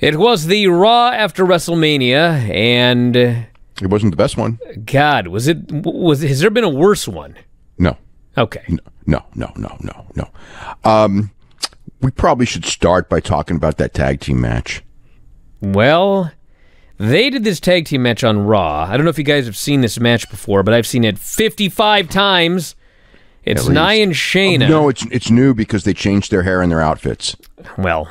It was the Raw after WrestleMania, and uh, it wasn't the best one. God, was it? Was has there been a worse one? No. Okay. No, no, no, no, no. Um, we probably should start by talking about that tag team match. Well, they did this tag team match on Raw. I don't know if you guys have seen this match before, but I've seen it 55 times. It's Nia and Shayna. Oh, no, it's it's new because they changed their hair and their outfits. Well,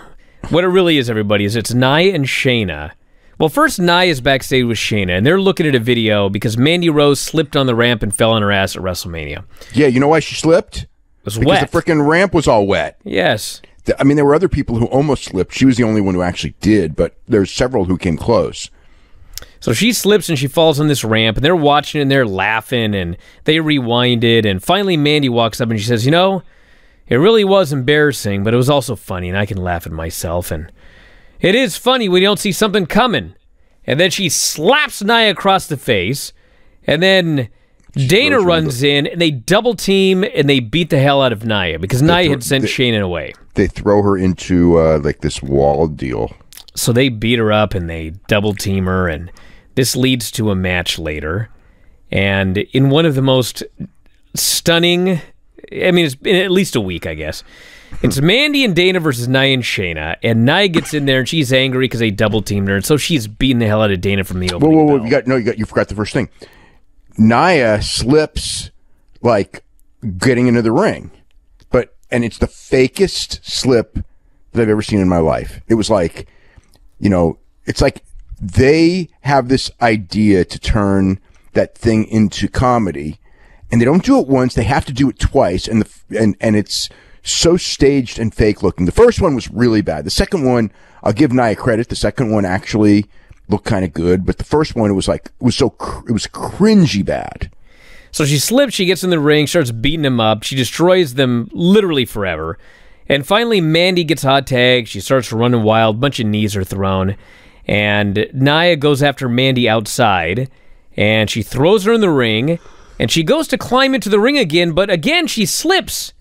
what it really is, everybody, is it's Nye and Shayna. Well, first, Nye is backstage with Shayna, and they're looking at a video because Mandy Rose slipped on the ramp and fell on her ass at WrestleMania. Yeah, you know why she slipped? It was because wet. the freaking ramp was all wet. Yes. I mean, there were other people who almost slipped. She was the only one who actually did, but there's several who came close. So she slips and she falls on this ramp, and they're watching and they're laughing, and they rewind it. And finally, Mandy walks up and she says, You know, it really was embarrassing, but it was also funny, and I can laugh at myself. And it is funny when you don't see something coming. And then she slaps Nia across the face, and then she Dana runs in, and they double team and they beat the hell out of Nia because Nia had sent they, Shayna away. They throw her into uh, like this wall deal. So they beat her up and they double team her, and this leads to a match later. And in one of the most stunning I mean, it's been at least a week, I guess. It's hmm. Mandy and Dana versus Nia and Shayna, and Nia gets in there and she's angry because they double teamed her, and so she's beating the hell out of Dana from the opening. Whoa, whoa, whoa! Bell. You got no, you got you forgot the first thing. Nia slips like getting into the ring, but and it's the fakest slip that I've ever seen in my life. It was like, you know, it's like they have this idea to turn that thing into comedy and they don't do it once. They have to do it twice. And the, and, and it's so staged and fake looking. The first one was really bad. The second one, I'll give Nia credit. The second one actually looked kind of good, but the first one, it was like, it was so, cr- it was cringy bad. So she slips, she gets in the ring, starts beating them up. She destroys them literally forever. And finally, Mandy gets hot tagged. She starts running wild. Bunch of knees are thrown. And Naya goes after Mandy outside. And she throws her in the ring. And she goes to climb into the ring again, but again she slips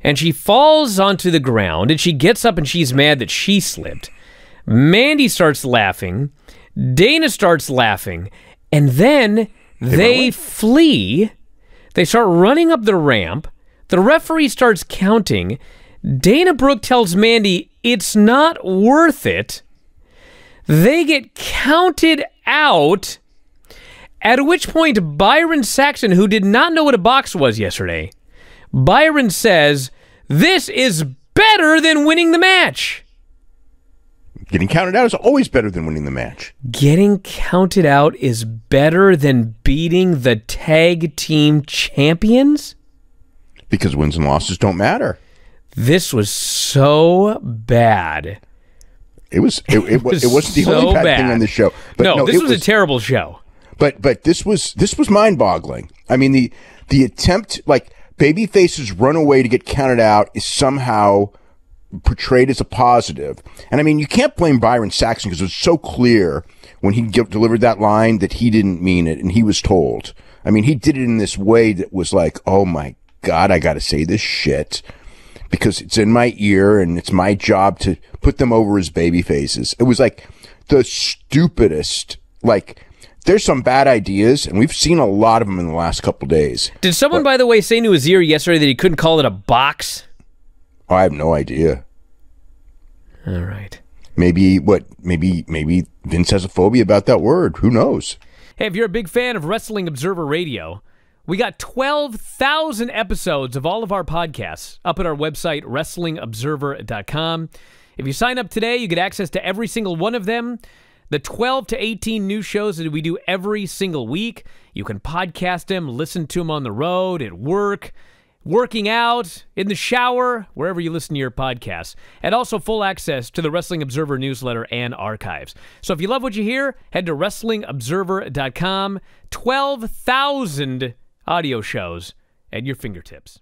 and she falls onto the ground and she gets up and she's mad that she slipped. Mandy starts laughing. Dana starts laughing. And then they, they flee. They start running up the ramp. The referee starts counting. Dana Brooke tells Mandy, it's not worth it. They get counted out. At which point, Byron Saxon, who did not know what a box was yesterday, Byron says, This is better than winning the match. Getting counted out is always better than winning the match. Getting counted out is better than beating the tag team champions? Because wins and losses don't matter. This was so bad. It was. It, it, it was. It wasn't the so only bad, bad, thing on the show. But no, no this was, was, a terrible show. But but this was this was mind boggling. I mean the the attempt like babyface's runaway to get counted out is somehow portrayed as a positive. And I mean, you can't blame Byron Saxon because it was so clear when he delivered that line that he didn't mean it and he was told. I mean, he did it in this way that was like, oh my God, I got to say this shit because it's in my ear and it's my job to put them over as baby faces. It was like the stupidest, like, there's some bad ideas, and we've seen a lot of them in the last couple days. Did someone, but, by the way, say to Azir yesterday that he couldn't call it a box? Oh, I have no idea. All right. Maybe what? Maybe maybe Vince has a phobia about that word. Who knows? Hey, if you're a big fan of Wrestling Observer Radio, we got 12,000 episodes of all of our podcasts up at our website, WrestlingObserver.com. If you sign up today, you get access to every single one of them. The 12 to 18 new shows that we do every single week. You can podcast them, listen to them on the road, at work, working out, in the shower, wherever you listen to your podcasts. And also full access to the Wrestling Observer newsletter and archives. So if you love what you hear, head to WrestlingObserver.com. 12,000 audio shows at your fingertips.